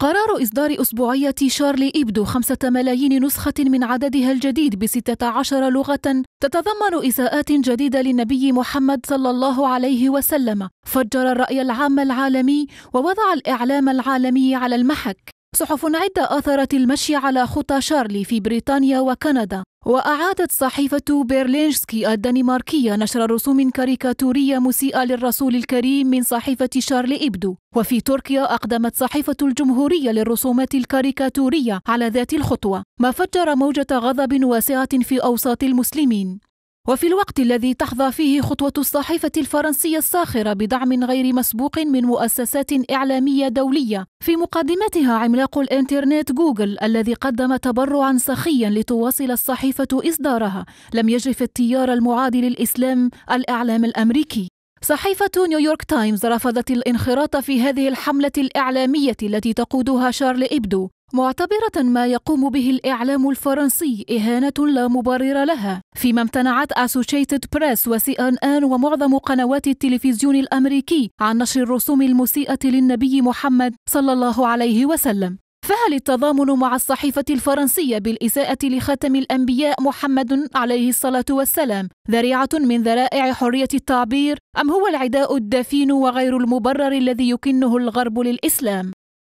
قرار إصدار أسبوعية شارلي إبدو خمسة ملايين نسخة من عددها الجديد بستة عشر لغة تتضمن إساءات جديدة للنبي محمد صلى الله عليه وسلم فجر الرأي العام العالمي ووضع الإعلام العالمي على المحك صحف عدة أثرت المشي على خطى شارلي في بريطانيا وكندا وأعادت صحيفة بيرلينسكي الدنماركية نشر رسوم كاريكاتورية مسيئة للرسول الكريم من صحيفة شارلي إبدو وفي تركيا أقدمت صحيفة الجمهورية للرسومات الكاريكاتورية على ذات الخطوة ما فجر موجة غضب واسعة في أوساط المسلمين وفي الوقت الذي تحظى فيه خطوة الصحيفة الفرنسية الساخرة بدعم غير مسبوق من مؤسسات إعلامية دولية في مقدمتها عملاق الإنترنت جوجل الذي قدم تبرعا سخيا لتواصل الصحيفة إصدارها لم يجف التيار المعادي للإسلام الإعلام الأمريكي صحيفة نيويورك تايمز رفضت الانخراط في هذه الحملة الإعلامية التي تقودها شارل إبدو معتبرة ما يقوم به الإعلام الفرنسي إهانة لا مبرر لها فيما امتنعت أسوشيتد بريس وسي أن آن ومعظم قنوات التلفزيون الأمريكي عن نشر الرسوم المسيئة للنبي محمد صلى الله عليه وسلم فهل التضامن مع الصحيفة الفرنسية بالإساءة لخاتم الأنبياء محمد عليه الصلاة والسلام ذريعة من ذرائع حرية التعبير أم هو العداء الدفين وغير المبرر الذي يكنه الغرب للإسلام؟